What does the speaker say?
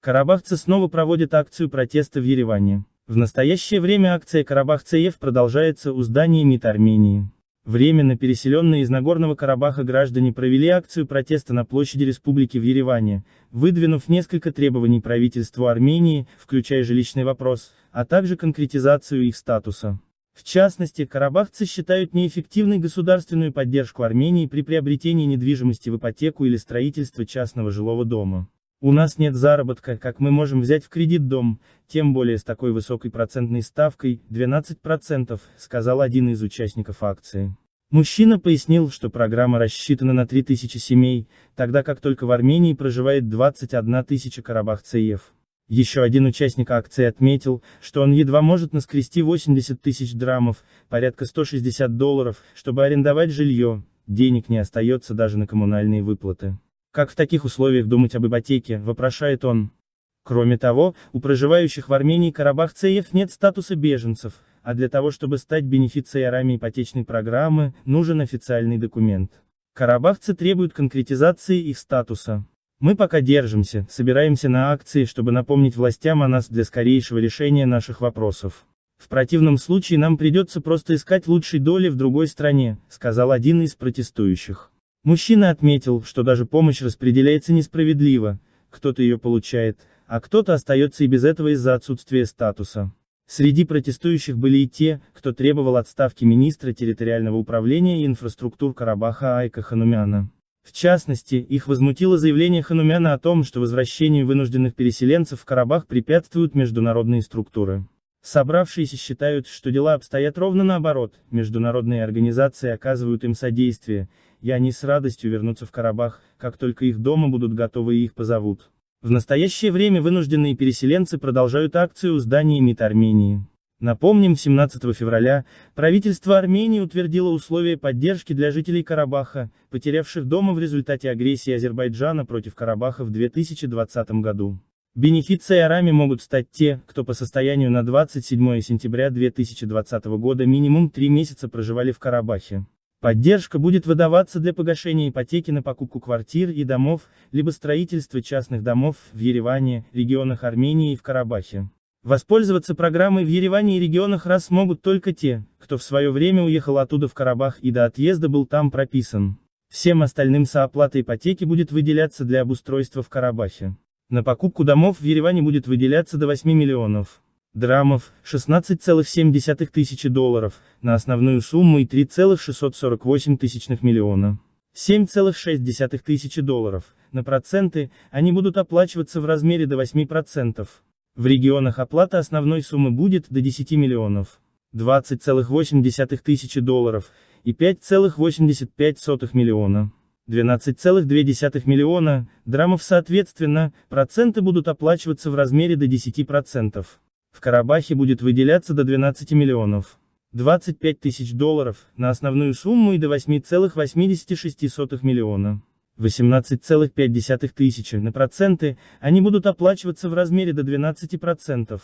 Карабахцы снова проводят акцию протеста в Ереване. В настоящее время акция карабах продолжается у здания МИД Армении. Временно переселенные из Нагорного Карабаха граждане провели акцию протеста на площади республики в Ереване, выдвинув несколько требований правительству Армении, включая жилищный вопрос, а также конкретизацию их статуса. В частности, карабахцы считают неэффективной государственную поддержку Армении при приобретении недвижимости в ипотеку или строительство частного жилого дома. У нас нет заработка, как мы можем взять в кредит дом, тем более с такой высокой процентной ставкой, 12%, сказал один из участников акции. Мужчина пояснил, что программа рассчитана на 3000 семей, тогда как только в Армении проживает 21 тысяча карабахцев. Еще один участник акции отметил, что он едва может наскрести 80 тысяч драмов, порядка 160 долларов, чтобы арендовать жилье, денег не остается даже на коммунальные выплаты. Как в таких условиях думать об ипотеке, вопрошает он. Кроме того, у проживающих в Армении карабахцеев нет статуса беженцев, а для того чтобы стать бенефициарами ипотечной программы, нужен официальный документ. Карабахцы требуют конкретизации их статуса. Мы пока держимся, собираемся на акции, чтобы напомнить властям о нас для скорейшего решения наших вопросов. В противном случае нам придется просто искать лучшей доли в другой стране, сказал один из протестующих. Мужчина отметил, что даже помощь распределяется несправедливо, кто-то ее получает, а кто-то остается и без этого из-за отсутствия статуса. Среди протестующих были и те, кто требовал отставки министра территориального управления и инфраструктур Карабаха Айка Ханумяна. В частности, их возмутило заявление Ханумяна о том, что возвращению вынужденных переселенцев в Карабах препятствуют международные структуры. Собравшиеся считают, что дела обстоят ровно наоборот, международные организации оказывают им содействие, и они с радостью вернутся в Карабах, как только их дома будут готовы и их позовут. В настоящее время вынужденные переселенцы продолжают акцию у здания МИД Армении. Напомним, 17 февраля правительство Армении утвердило условия поддержки для жителей Карабаха, потерявших дома в результате агрессии Азербайджана против Карабаха в 2020 году. Бенефициарами могут стать те, кто по состоянию на 27 сентября 2020 года минимум три месяца проживали в Карабахе. Поддержка будет выдаваться для погашения ипотеки на покупку квартир и домов, либо строительства частных домов в Ереване, регионах Армении и в Карабахе. Воспользоваться программой в Ереване и регионах раз могут только те, кто в свое время уехал оттуда в Карабах и до отъезда был там прописан. Всем остальным сооплата ипотеки будет выделяться для обустройства в Карабахе. На покупку домов в Ереване будет выделяться до 8 миллионов драмов, 16,7 тысячи долларов, на основную сумму и 3,648 тысячных миллиона. 7,6 тысячи долларов, на проценты, они будут оплачиваться в размере до 8%. В регионах оплата основной суммы будет до 10 миллионов. 20,8 тысячи долларов, и 5,85 миллиона. 12,2 миллиона драмов соответственно, проценты будут оплачиваться в размере до 10%. В Карабахе будет выделяться до 12 миллионов 25 тысяч долларов на основную сумму и до 8,86 миллиона. 18,5 тысячи на проценты, они будут оплачиваться в размере до 12%.